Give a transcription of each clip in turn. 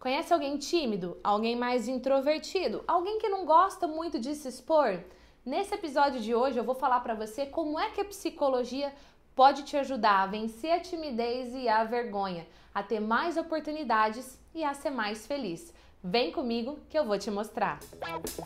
Conhece alguém tímido? Alguém mais introvertido? Alguém que não gosta muito de se expor? Nesse episódio de hoje eu vou falar para você como é que a psicologia pode te ajudar a vencer a timidez e a vergonha, a ter mais oportunidades e a ser mais feliz. Vem comigo que eu vou te mostrar. Música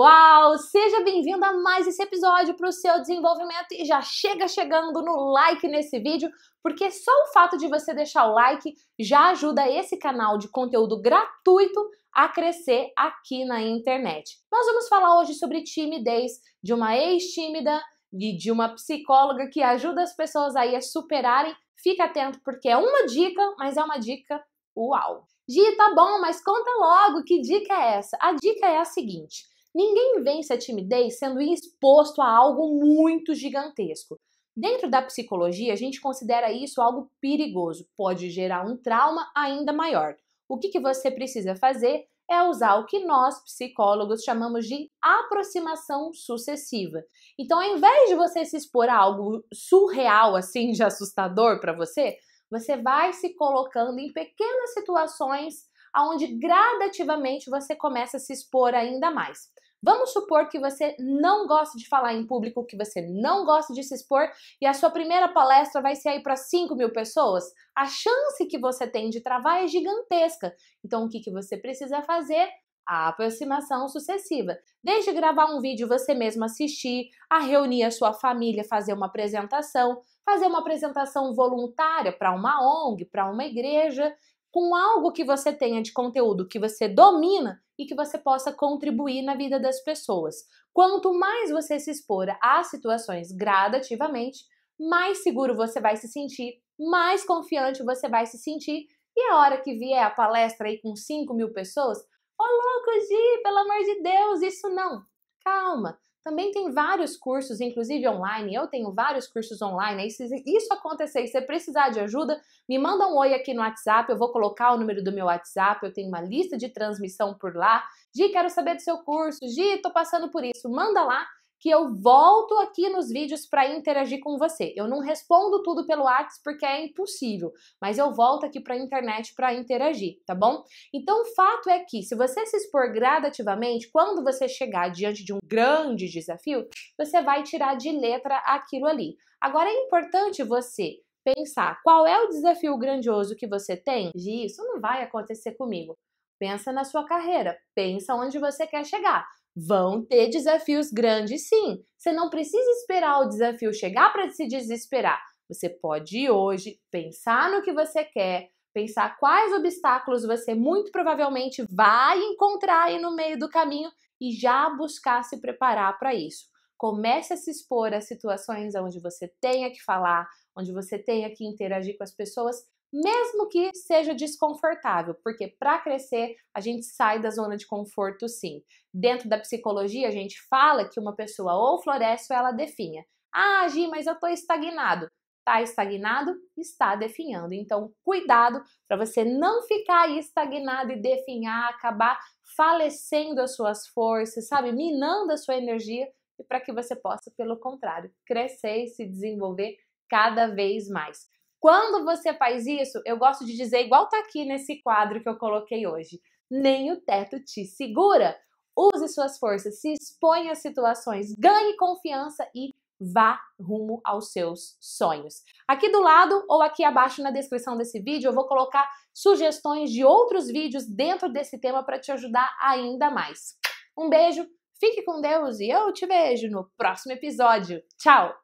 Uau! Seja bem-vindo a mais esse episódio para o seu desenvolvimento e já chega chegando no like nesse vídeo, porque só o fato de você deixar o like já ajuda esse canal de conteúdo gratuito a crescer aqui na internet. Nós vamos falar hoje sobre timidez de uma ex-tímida e de uma psicóloga que ajuda as pessoas aí a superarem. Fica atento porque é uma dica, mas é uma dica uau. Gi, tá bom, mas conta logo que dica é essa? A dica é a seguinte: Ninguém vence a timidez sendo exposto a algo muito gigantesco. Dentro da psicologia, a gente considera isso algo perigoso, pode gerar um trauma ainda maior. O que, que você precisa fazer é usar o que nós, psicólogos, chamamos de aproximação sucessiva. Então, ao invés de você se expor a algo surreal, assim, de assustador para você, você vai se colocando em pequenas situações aonde gradativamente você começa a se expor ainda mais. Vamos supor que você não gosta de falar em público, que você não gosta de se expor e a sua primeira palestra vai ser aí para 5 mil pessoas. A chance que você tem de travar é gigantesca. Então, o que, que você precisa fazer? A aproximação sucessiva. Desde gravar um vídeo você mesmo assistir, a reunir a sua família, fazer uma apresentação, fazer uma apresentação voluntária para uma ONG, para uma igreja, com algo que você tenha de conteúdo que você domina e que você possa contribuir na vida das pessoas. Quanto mais você se expor a situações gradativamente, mais seguro você vai se sentir, mais confiante você vai se sentir. E a hora que vier a palestra aí com 5 mil pessoas, ô oh, louco, Gi, pelo amor de Deus, isso não. Calma, também tem vários cursos, inclusive online. Eu tenho vários cursos online. E se isso acontecer e você precisar de ajuda, me manda um oi aqui no WhatsApp. Eu vou colocar o número do meu WhatsApp. Eu tenho uma lista de transmissão por lá. Gi, quero saber do seu curso. Gi, tô passando por isso. Manda lá que eu volto aqui nos vídeos para interagir com você. Eu não respondo tudo pelo WhatsApp porque é impossível, mas eu volto aqui para a internet para interagir, tá bom? Então, o fato é que se você se expor gradativamente, quando você chegar diante de um grande desafio, você vai tirar de letra aquilo ali. Agora é importante você pensar qual é o desafio grandioso que você tem. Gi, isso não vai acontecer comigo. Pensa na sua carreira, pensa onde você quer chegar. Vão ter desafios grandes, sim. Você não precisa esperar o desafio chegar para se desesperar. Você pode hoje pensar no que você quer, pensar quais obstáculos você muito provavelmente vai encontrar aí no meio do caminho e já buscar se preparar para isso. Comece a se expor a situações onde você tenha que falar, onde você tenha que interagir com as pessoas, mesmo que seja desconfortável, porque para crescer a gente sai da zona de conforto sim. Dentro da psicologia, a gente fala que uma pessoa ou floresce ou ela definha. Ah, Gi, mas eu estou estagnado. Está estagnado, está definhando. Então, cuidado para você não ficar estagnado e definhar, acabar falecendo as suas forças, sabe? Minando a sua energia e para que você possa, pelo contrário, crescer e se desenvolver cada vez mais. Quando você faz isso, eu gosto de dizer, igual tá aqui nesse quadro que eu coloquei hoje: nem o teto te segura. Use suas forças, se exponha a situações, ganhe confiança e vá rumo aos seus sonhos. Aqui do lado ou aqui abaixo na descrição desse vídeo, eu vou colocar sugestões de outros vídeos dentro desse tema para te ajudar ainda mais. Um beijo, fique com Deus e eu te vejo no próximo episódio. Tchau!